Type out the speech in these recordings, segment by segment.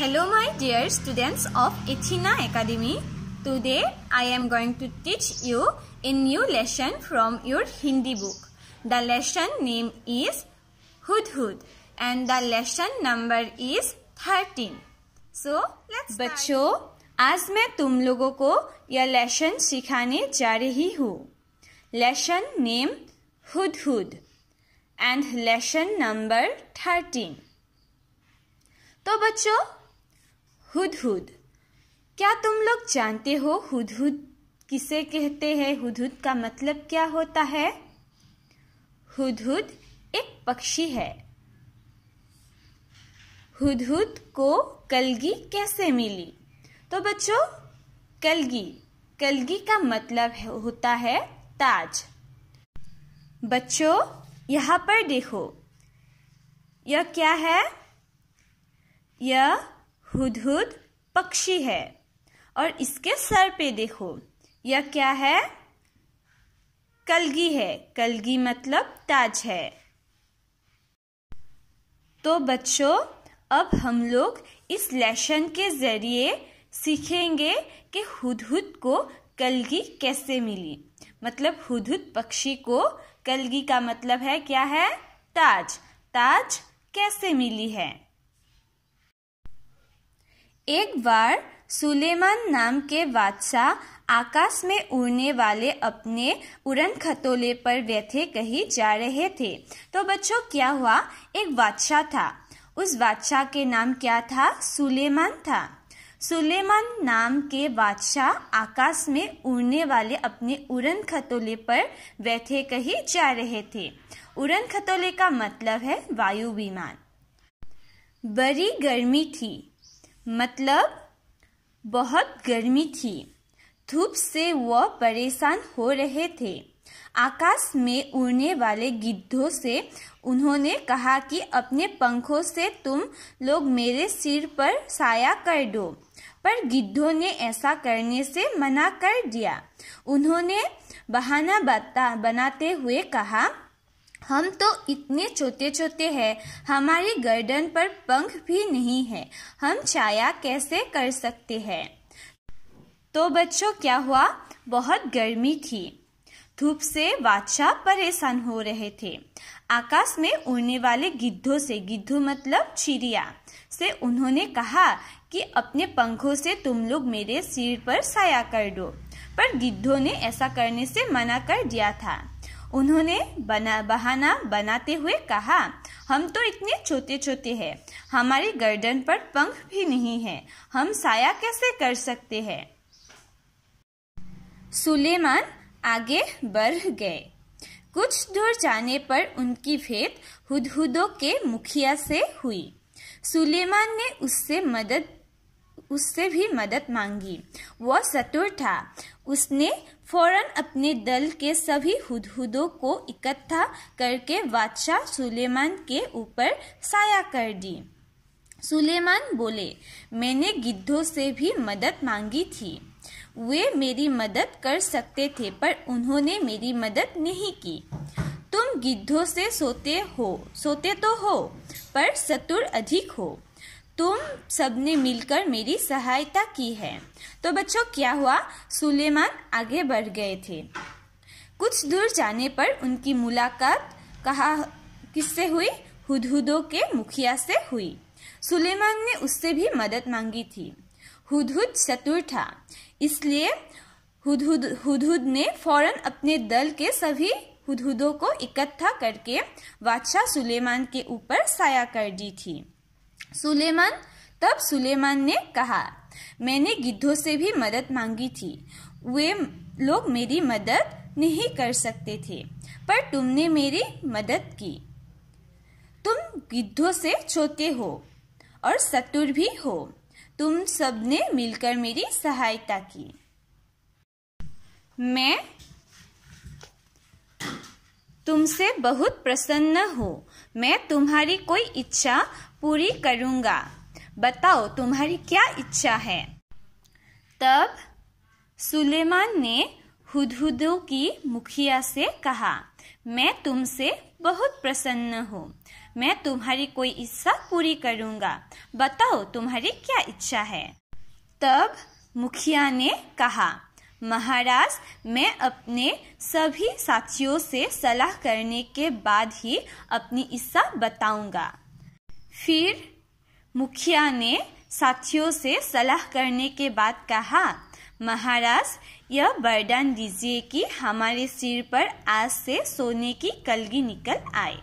Hello my dear students of Ichina Academy. Today I am going to teach you a new lesson from your Hindi book. The lesson name is Hudhud and the lesson number is 13. So let's बच्चों आज मैं तुम लोगों को यह lesson सिखाने जा रही हूँ lesson name Hudhud and lesson number thirteen तो बच्चों हुदहुद क्या तुम लोग जानते हो हुदहुद किसे कहते हैं हुदहुद का मतलब क्या होता है हुदहुद एक पक्षी है हुदहुद को कलगी कैसे मिली तो बच्चों कलगी कलगी का मतलब होता है ताज बच्चों यहाँ पर देखो यह क्या है यह हुदहुद पक्षी है और इसके सर पे देखो यह क्या है कलगी है कलगी मतलब ताज है तो बच्चों अब हम लोग इस लेशन के ज़रिए सीखेंगे कि हुदहुद को कलगी कैसे मिली मतलब हुदहुद पक्षी को कलगी का मतलब है क्या है ताज ताज कैसे मिली है एक बार सुलेमान नाम के बादशाह आकाश में उड़ने वाले अपने उड़न खतोले पर बैठे कहीं जा रहे थे तो बच्चों क्या हुआ एक बादशाह था उस बादशाह के नाम क्या था सुलेमान था सुलेमान नाम के बादशाह आकाश में उड़ने वाले अपने उड़न खतोले पर बैठे कहीं जा रहे थे उड़न खतोले का मतलब है वायु विमान बड़ी गर्मी थी मतलब बहुत गर्मी थी धूप से वह परेशान हो रहे थे आकाश में उड़ने वाले गिद्धों से उन्होंने कहा कि अपने पंखों से तुम लोग मेरे सिर पर साया कर दो पर गिद्धों ने ऐसा करने से मना कर दिया उन्होंने बहाना बनाते हुए कहा हम तो इतने छोटे छोटे हैं हमारी गर्दन पर पंख भी नहीं है हम छाया कैसे कर सकते हैं तो बच्चों क्या हुआ बहुत गर्मी थी धूप से बादशाह परेशान हो रहे थे आकाश में उड़ने वाले गिद्धों से गिद्धो मतलब चिड़िया से उन्होंने कहा कि अपने पंखों से तुम लोग मेरे सिर पर साया कर दो पर गिद्धों ने ऐसा करने से मना कर दिया था उन्होंने बना बहाना बनाते हुए कहा हम तो इतने छोटे छोटे हैं हमारी गर्दन पर पंख भी नहीं है हम साया कैसे कर सकते हैं सुलेमान आगे बढ़ गए कुछ दूर जाने पर उनकी भेंट हुदहुदों के मुखिया से हुई सुलेमान ने उससे मदद उससे भी मदद मांगी वह सतुर था उसने फौरन अपने दल के सभी हुदहुदों को इकट्ठा करके बादशाह सुलेमान के ऊपर साया कर दी सुलेमान बोले मैंने गिद्धों से भी मदद मांगी थी वे मेरी मदद कर सकते थे पर उन्होंने मेरी मदद नहीं की तुम गिद्धों से सोते हो सोते तो हो पर सतुर अधिक हो तुम सबने मिलकर मेरी सहायता की है तो बच्चों क्या हुआ सुलेमान आगे बढ़ गए थे कुछ दूर जाने पर उनकी मुलाकात कहा किससे हुई हुदहुदों के मुखिया से हुई सुलेमान ने उससे भी मदद मांगी थी हुदहुद चतुर था इसलिए हुदहुद हुदहुद ने फौरन अपने दल के सभी हुदहुदों को इकट्ठा करके बादशाह सुलेमान के ऊपर साया कर दी थी सुलेमान तब सुलेमान ने कहा मैंने गिद्धों से भी मदद मांगी थी वे लोग मेरी मदद नहीं कर सकते थे पर तुमने मेरी मदद की तुम गिद्धों से छोटे हो और सतुर भी हो तुम सबने मिलकर मेरी सहायता की मैं तुमसे बहुत प्रसन्न हूँ मैं तुम्हारी कोई इच्छा पूरी करूँगा बताओ तुम्हारी क्या इच्छा है तब सुलेमान ने हुदहुदों की मुखिया से कहा मैं तुमसे बहुत प्रसन्न हूँ मैं तुम्हारी कोई इच्छा पूरी करूँगा बताओ तुम्हारी क्या इच्छा है तब मुखिया ने कहा महाराज मैं अपने सभी साथियों से सलाह करने के बाद ही अपनी इच्छा बताऊंगा फिर मुखिया ने साथियों से सलाह करने के बाद कहा महाराज यह वरदान दीजिए कि हमारे सिर पर आज से सोने की कलगी निकल आए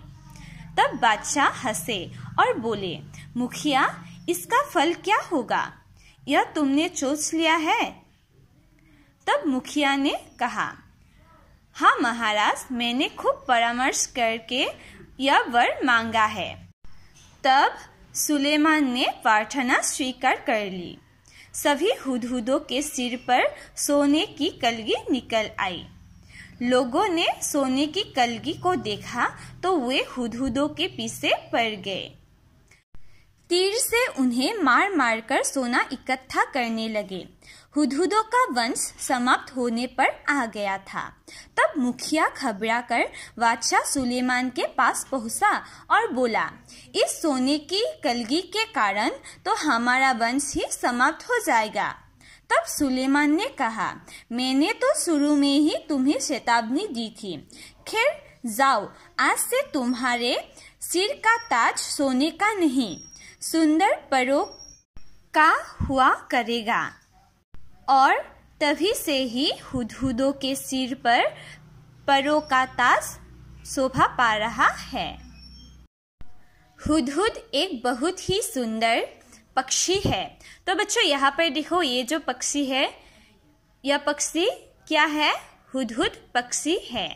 तब बादशाह हंसे और बोले मुखिया इसका फल क्या होगा यह तुमने सोच लिया है तब मुखिया ने कहा हाँ महाराज मैंने खूब परामर्श करके यह वर मांगा है तब सुलेमान ने प्रार्थना स्वीकार कर ली सभी हुदहुदों के सिर पर सोने की कलगी निकल आई लोगों ने सोने की कलगी को देखा तो वे हुदहुदों के पीछे पड़ गए तीर से उन्हें मार मार कर सोना इकट्ठा करने लगे हुदहुदों का वंश समाप्त होने पर आ गया था तब मुखिया घबरा कर बादशाह सुलेमान के पास पहुंचा और बोला इस सोने की कलगी के कारण तो हमारा वंश ही समाप्त हो जाएगा तब सुलेमान ने कहा मैंने तो शुरू में ही तुम्हें चेतावनी दी थी खैर जाओ आज से तुम्हारे सिर का ताज सोने का नहीं सुंदर परों का हुआ करेगा और तभी से ही हुदहुदों के सिर पर परों का ताज शोभा पा रहा है हुदहुद एक बहुत ही सुंदर पक्षी है तो बच्चों यहाँ पर देखो ये जो पक्षी है यह पक्षी क्या है हुदहुद पक्षी है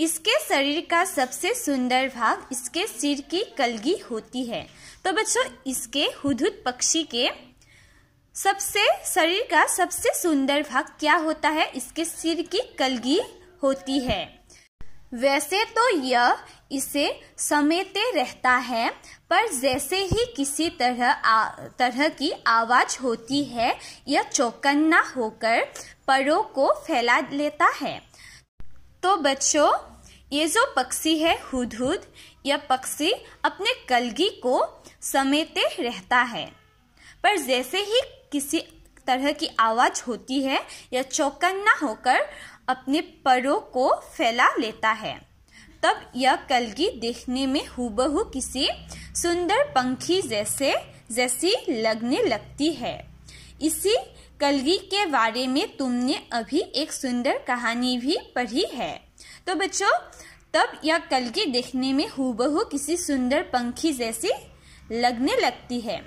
इसके शरीर का सबसे सुंदर भाग इसके सिर की कलगी होती है तो बच्चों इसके हुदहुद पक्षी के सबसे शरीर का सबसे सुंदर भाग क्या होता है इसके सिर की कलगी होती है वैसे तो यह इसे समेते रहता है पर जैसे ही किसी तरह आ, तरह की आवाज होती है यह चौकन्ना होकर परों को फैला लेता है तो बच्चों ये जो पक्षी है हुदहुद यह पक्षी अपने कलगी को समेते रहता है पर जैसे ही किसी तरह की आवाज होती है या चौकन्ना होकर अपने परों को फैला लेता है तब यह कलगी देखने में हूबहू किसी सुंदर पंखी जैसे जैसी लगने लगती है इसी कलगी के बारे में तुमने अभी एक सुंदर कहानी भी पढ़ी है तो बच्चों तब यह कलगी देखने में हूबहू किसी सुंदर पंखी जैसी लगने लगती है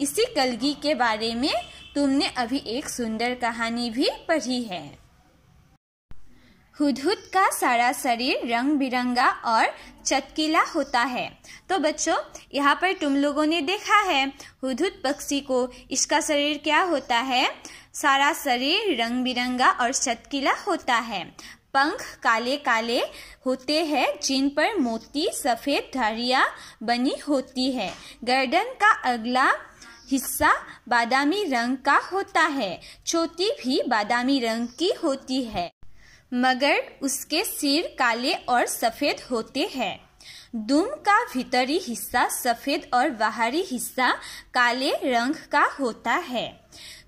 इसी कलगी के बारे में तुमने अभी एक सुंदर कहानी भी पढ़ी है हुदहुद का सारा शरीर रंग बिरंगा और चटकीला होता है तो बच्चों यहाँ पर तुम लोगों ने देखा है हुदहुद पक्षी को इसका शरीर क्या होता है सारा शरीर रंग बिरंगा और चटकीला होता है पंख काले काले होते हैं जिन पर मोती सफ़ेद धारिया बनी होती है गर्दन का अगला हिस्सा बादामी रंग का होता है चोटी भी बादामी रंग की होती है मगर उसके सिर काले और सफेद होते हैं दुम का भीतरी हिस्सा सफेद और बाहरी हिस्सा काले रंग का होता है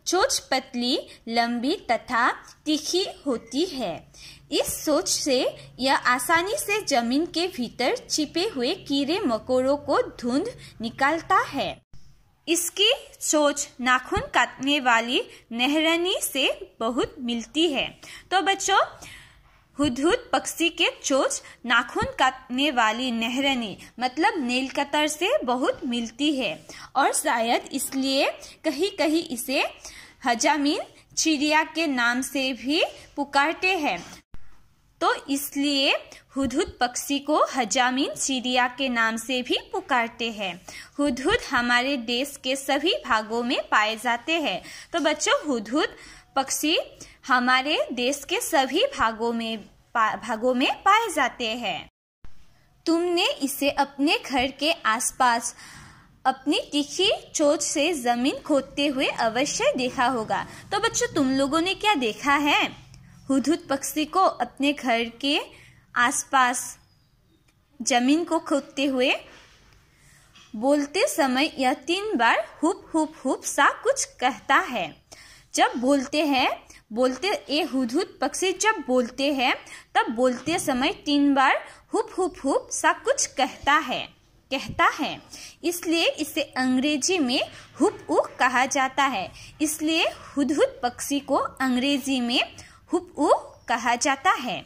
चोच पतली लंबी तथा तीखी होती है इस सोच से यह आसानी से जमीन के भीतर छिपे हुए कीड़े मकोड़ों को धुंध निकालता है इसकी सोच नाखून काटने वाली नहरनी से बहुत मिलती है तो बच्चों हुदहुद पक्षी के चोच नाखून काटने वाली नहरनी मतलब नीलकतर से बहुत मिलती है और शायद इसलिए कहीं कहीं इसे हजामीन चिड़िया के नाम से भी पुकारते हैं तो इसलिए हुदहुद पक्षी को हजामिन चिड़िया के नाम से भी पुकारते हैं हुदहुद हमारे देश के सभी भागों में पाए जाते हैं तो बच्चों हुदहुद पक्षी हमारे देश के सभी भागों में भागों में पाए जाते हैं तुमने इसे अपने घर के आसपास अपनी तीखी चोट से जमीन खोदते हुए अवश्य देखा होगा तो बच्चों तुम लोगों ने क्या देखा है हुदहुद पक्षी को अपने घर के आसपास जमीन को खोदते हुए बोलते समय यह तीन बार हुप हुप हुप सा कुछ कहता है जब बोलते हैं बोलते ये हुदहुद पक्षी जब बोलते हैं तब बोलते समय तीन बार हुप हुप हुप सा कुछ कहता है कहता है इसलिए इसे अंग्रेजी में हुप उ कहा जाता है इसलिए हुदहुद पक्षी को अंग्रेजी में ओ कहा जाता है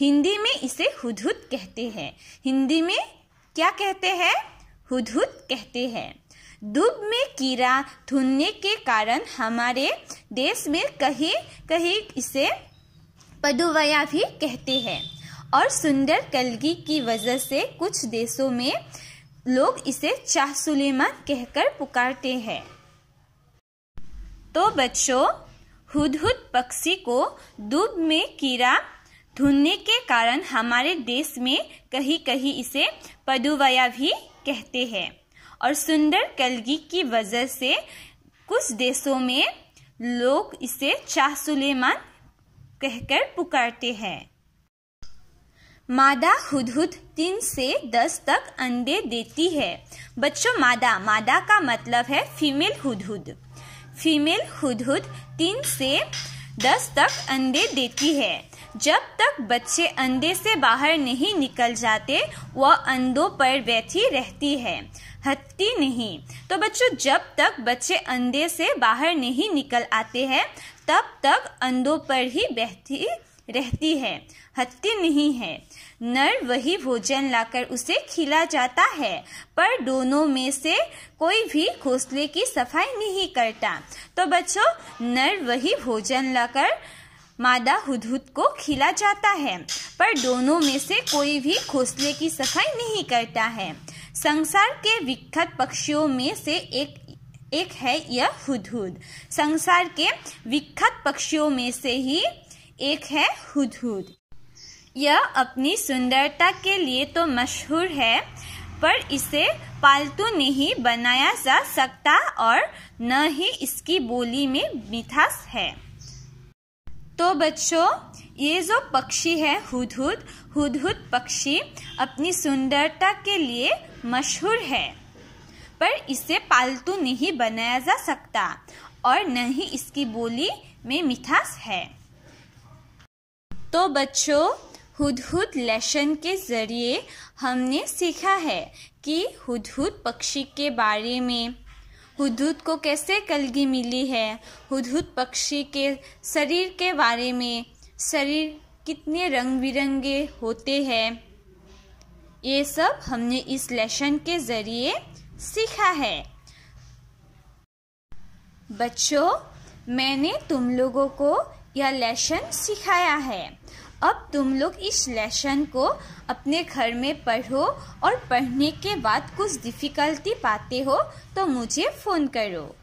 हिंदी में इसे हुदहुद कहते हैं हिंदी में क्या कहते हैं हुदहुद कहते हैं दुब में कीड़ा धुनने के कारण हमारे देश में कहीं कहीं इसे पदुवया भी कहते हैं और सुंदर कलगी की वजह से कुछ देशों में लोग इसे चाह सुलेमा कहकर पुकारते हैं तो बच्चों हुदहुद पक्षी को दूध में कीड़ा ढूंढने के कारण हमारे देश में कहीं कहीं इसे पदुवया भी कहते हैं और सुंदर कलगी की वजह से कुछ देशों में लोग इसे चाह सुलेमान कहकर पुकारते हैं मादा हुदहुद तीन से दस तक अंडे देती है बच्चों मादा मादा का मतलब है फीमेल हुदहुद फीमेल हुदहुद तीन से दस तक अंडे देती है जब तक बच्चे अंडे से बाहर नहीं निकल जाते वह अंडों पर बैठी रहती है हटती नहीं तो बच्चों जब तक बच्चे अंडे से बाहर नहीं निकल आते हैं तब तक अंडों पर ही बैठी रहती है हत्ती नहीं है नर वही भोजन लाकर उसे खिला जाता है पर दोनों में से कोई भी घोंसले की सफाई नहीं करता तो बच्चों नर वही भोजन लाकर मादा हुदहुद को खिला जाता है पर दोनों में से कोई भी घोंसले की सफाई नहीं करता है संसार के विख्यात पक्षियों में से एक एक है यह हुदहुद संसार के विख्यात पक्षियों में से ही एक है हुदहुद यह अपनी सुंदरता के लिए तो मशहूर है पर इसे पालतू नहीं बनाया जा सकता और न ही इसकी बोली में मिठास है तो बच्चों ये जो पक्षी है हुदहुद हुदहुद पक्षी अपनी सुंदरता के लिए मशहूर है पर इसे पालतू नहीं बनाया जा सकता और न ही इसकी बोली में मिठास है तो बच्चों हुदहुद लेशन के ज़रिए हमने सीखा है कि हुदहुद पक्षी के बारे में हुदहुद को कैसे कलगी मिली है हुदहुद पक्षी के शरीर के बारे में शरीर कितने रंग बिरंगे होते हैं ये सब हमने इस लेशन के ज़रिए सीखा है बच्चों मैंने तुम लोगों को यह लेशन सिखाया है अब तुम लोग इस लेसन को अपने घर में पढ़ो और पढ़ने के बाद कुछ डिफ़िकल्टी पाते हो तो मुझे फ़ोन करो